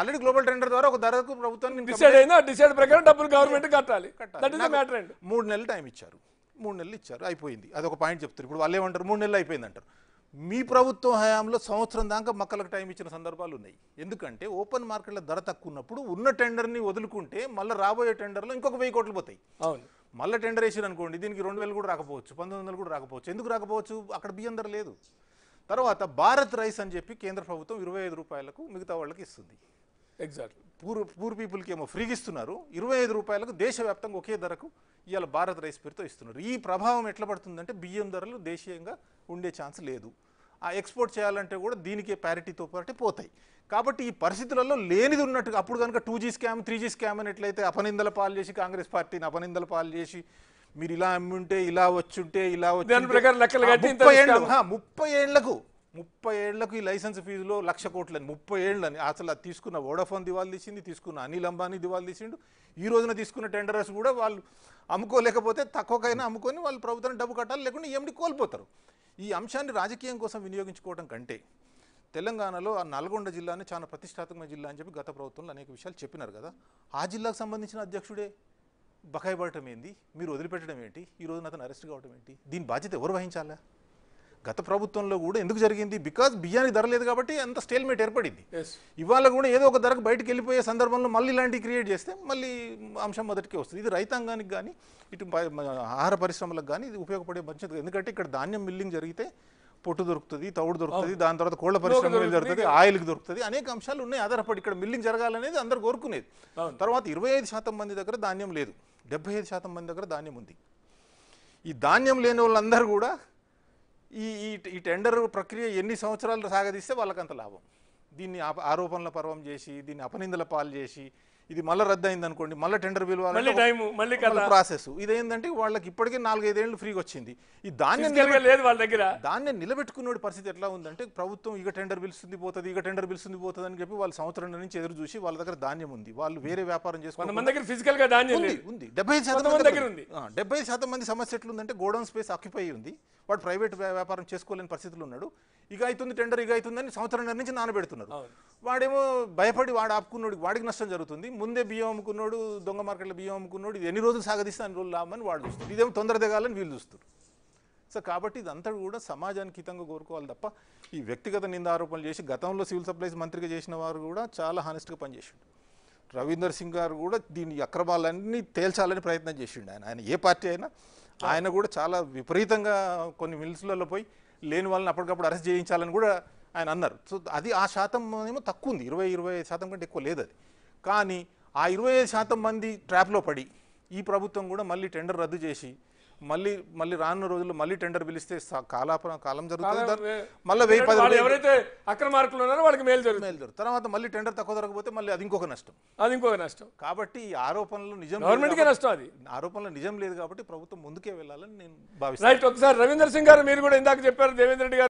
already global tender ద్వారా ఒక ధరకు ప్రభుత్వం డిసైడ్ అయినా డిసైడ్ ప్రకారం డబ్బులు గవర్నమెంట్ కట్టాలి మ్యాటర్ మూడు నెలలు టైం ఇచ్చారు మూడు నెలలు ఇచ్చారు అయిపోయింది అది ఒక పాయింట్ చెప్తారు ఇప్పుడు వాళ్ళు ఏమంటారు మూడు నెలలు అయిపోయింది అంటారు మీ ప్రభుత్వం హయాంలో సంవత్సరం దాకా మక్కలకు టైం ఇచ్చిన సందర్భాలు ఉన్నాయి ఎందుకంటే ఓపెన్ మార్కెట్లో ధర తక్కువ ఉన్నప్పుడు ఉన్న టెండర్ని వదులుకుంటే మళ్ళీ రాబోయే టెండర్లో ఇంకొక వెయ్యి కోట్లు పోతాయి అవును మళ్ళీ టెండర్ వేసారు అనుకోండి దీనికి రెండు వేలు కూడా రాకపోవచ్చు పంతొమ్మిది వందలు కూడా రాకపోవచ్చు ఎందుకు రాకపోవచ్చు అక్కడ బియ్యం ధర లేదు తర్వాత భారత్ రైస్ అని చెప్పి కేంద్ర ప్రభుత్వం ఇరవై ఐదు రూపాయలకు మిగతా వాళ్ళకి ఇస్తుంది ఎగ్జాక్ట్ పూర్ పూర్ పీపుల్కి ఏమో ఫ్రీగా ఇస్తున్నారు ఇరవై ఐదు రూపాయలకు దేశవ్యాప్తంగా ఒకే ధరకు ఇవాళ భారత్ రైస్ పేరుతో ఇస్తున్నారు ఈ ప్రభావం ఎట్లా పడుతుందంటే బియ్యం ధరలు దేశీయంగా ఉండే ఛాన్స్ లేదు ఆ ఎక్స్పోర్ట్ చేయాలంటే కూడా దీనికే ప్యారిటీతో పాటు పోతాయి కాబట్టి ఈ పరిస్థితులలో లేనిది ఉన్నట్టుగా అప్పుడు కనుక two G scam three G scam అని ఎట్లయితే అపనిందల పాలు చేసి కాంగ్రెస్ పార్టీని అపనిందల పాలు చేసి మీరు ఇలా అమ్ముంటే ఇలా వచ్చుంటే ఇలా వచ్చి ముప్పై ఏళ్ళకు ముప్పై ఏళ్లకు ఈ లైసెన్స్ ఫీజులో లక్ష కోట్లని ముప్పై ఏళ్ళని అసలు తీసుకున్న ఓడఫోన్ దివాలు తీసింది తీసుకున్న అనిల్ అంబానీ దివాలు తీసిండు ఈ రోజున తీసుకున్న టెండరర్స్ కూడా వాళ్ళు అమ్ముకోలేకపోతే తక్కువకైనా అమ్ముకొని వాళ్ళు ప్రభుత్వం డబ్బు కట్టాలి లేకుండా ఏమిటి కోల్పోతారు ఈ అంశాన్ని రాజకీయం కోసం వినియోగించుకోవడం కంటే తెలంగాణలో ఆ నల్గొండ జిల్లాని చాలా ప్రతిష్టాత్మక జిల్లా అని చెప్పి గత ప్రభుత్వంలో అనేక విషయాలు చెప్పినారు కదా ఆ జిల్లాకు సంబంధించిన అధ్యక్షుడే బకాయిపడటం ఏంది మీరు వదిలిపెట్టడం ఏంటి ఈ రోజున అతను అరెస్ట్ కావడం ఏంటి దీని బాధ్యత ఎవరు వహించాలా గత ప్రభుత్వంలో కూడా ఎందుకు జరిగింది బికాజ్ బియ్యానికి ధర లేదు కాబట్టి అంత స్టేల్మేట్ ఏర్పడింది ఇవాళ కూడా ఏదో ఒక ధరకు బయటకు వెళ్ళిపోయే సందర్భంలో మళ్ళీ ఇలాంటివి క్రియేట్ చేస్తే మళ్ళీ అంశం మొదటికే వస్తుంది ఇది రైతాంగానికి కానీ ఇటు ఆహార పరిశ్రమలకు కానీ ఇది ఉపయోగపడే మంచిది ఎందుకంటే ఇక్కడ ధాన్యం మిల్లింగ్ జరిగితే పొట్టు దొరుకుతుంది తౌడు దొరుకుతుంది దాని తర్వాత కోళ్ల పరిశ్రమ దొరుకుతుంది ఆయిల్కి దొరుకుతుంది అనేక అంశాలు ఉన్నాయి ఆధారపడి ఇక్కడ మిల్లింగ్ జరగాలనేది అందరు కోరుకునేది తర్వాత ఇరవై ఐదు శాతం మంది దగ్గర ధాన్యం లేదు డెబ్బై ఐదు శాతం మంది దగ్గర ధాన్యం ఉంది ఈ ధాన్యం లేని వాళ్ళందరూ కూడా ఈ ఈ టెండర్ ప్రక్రియ ఎన్ని సంవత్సరాలు సాగదీస్తే వాళ్ళకంత లాభం దీన్ని ఆరోపణల పర్వం చేసి దీన్ని అపనిందల పాలు చేసి ఇది మళ్ళీ రద్దు అయింది అనుకోండి మళ్ళీ టెండర్ విలువ ప్రాసెస్ ఏంటంటే వాళ్ళకి ఇప్పటికే నాలుగైదేళ్ళు ఫ్రీగా వచ్చింది ఈ ధాన్యం దగ్గర ధాన్యం నిలబెట్టుకునే పరిస్థితి ఎట్లా ఉందంటే ప్రభుత్వం ఇక టెండర్ పిలుస్తుంది పోతుంది ఇక టెండర్ పిలుస్తుంది పోతుంది అని చెప్పి వాళ్ళు సంవత్సరం నుంచి ఎదురు చూసి వాళ్ళ దగ్గర ధాన్యం ఉంది వాళ్ళు వేరే వ్యాపారం చేసుకోవాలి ఉంది డెబ్బై శాతం దగ్గర ఉంది డెబ్బై శాతం మంది సమస్య ఎట్లుందంటే గోడౌన్ స్పేస్ ఆక్యుపై ఉంది వాడు ప్రైవేట్ వ్యాపారం చేసుకోలేని పరిస్థితులు ఉన్నాడు ఇక అవుతుంది టెండర్ ఇక అని సంవత్సరం నుంచి నానబెడుతున్నారు వాడేమో భయపడి వాడు ఆపుకున్నాడు వాడికి నష్టం జరుగుతుంది ముందే బియ్యం అమ్ముకున్నాడు దొంగ మార్కెట్లో బియ్యం అమ్ముకున్నాడు ఇది ఎన్ని రోజులు సాగదీస్తే అన్ని రోజులు లాభమని వాడు చూస్తారు ఇదేమో తొందర దిగాలని వీళ్ళు చూస్తారు సో కాబట్టి ఇదంతా కూడా సమాజానికి హితంగా కోరుకోవాలి తప్ప ఈ వ్యక్తిగత నింద ఆరోపణలు చేసి గతంలో సివిల్ సప్లైస్ మంత్రిగా చేసిన వారు కూడా చాలా హానెస్ట్గా పనిచేసిండు రవీందర్ సింగ్ గారు కూడా దీని అక్రమాలన్నీ తేల్చాలని ప్రయత్నం చేసిండు ఆయన ఆయన ఏ పార్టీ అయినా ఆయన కూడా చాలా విపరీతంగా కొన్ని మిల్స్లలో పోయి లేని వాళ్ళని అప్పటికప్పుడు అరెస్ట్ చేయించాలని కూడా ఆయన అన్నారు సో అది ఆ శాతం ఏమో తక్కువ ఉంది ఇరవై ఇరవై శాతం కంటే ఎక్కువ లేదు అది కానీ ఆ ఇరవై ఐదు శాతం మంది ట్రాప్లో పడి ఈ ప్రభుత్వం కూడా మళ్ళీ టెండర్ రద్దు చేసి మళ్ళీ మళ్ళీ రానున్న రోజుల్లో మళ్ళీ టెండర్ పిలిస్తే కాలాపన కాలం జరుగుతుంది మళ్ళీ వెయ్యి పది ఎవరైతే అక్రమార్కులు ఉన్నారో వాళ్ళకి మేలు జరుగుతుంది మేలు జరుగుతుంది తర్వాత మళ్ళీ టెండర్ తక్కువ దొరకపోతే మళ్ళీ అది ఇంకొక నష్టం అది ఇంకొక నష్టం కాబట్టి ఈ ఆరోపణలు నిజం గవర్నమెంట్కే నష్టం అది ఆరోపణలు నిజం లేదు కాబట్టి ప్రభుత్వం ముందుకే వెళ్ళాలని నేను భావిస్తాను ఒకసారి రవీందర్ సింగ్ గారు మీరు కూడా ఇందాక చెప్పారు దేవేంద్ర రెడ్డి గారు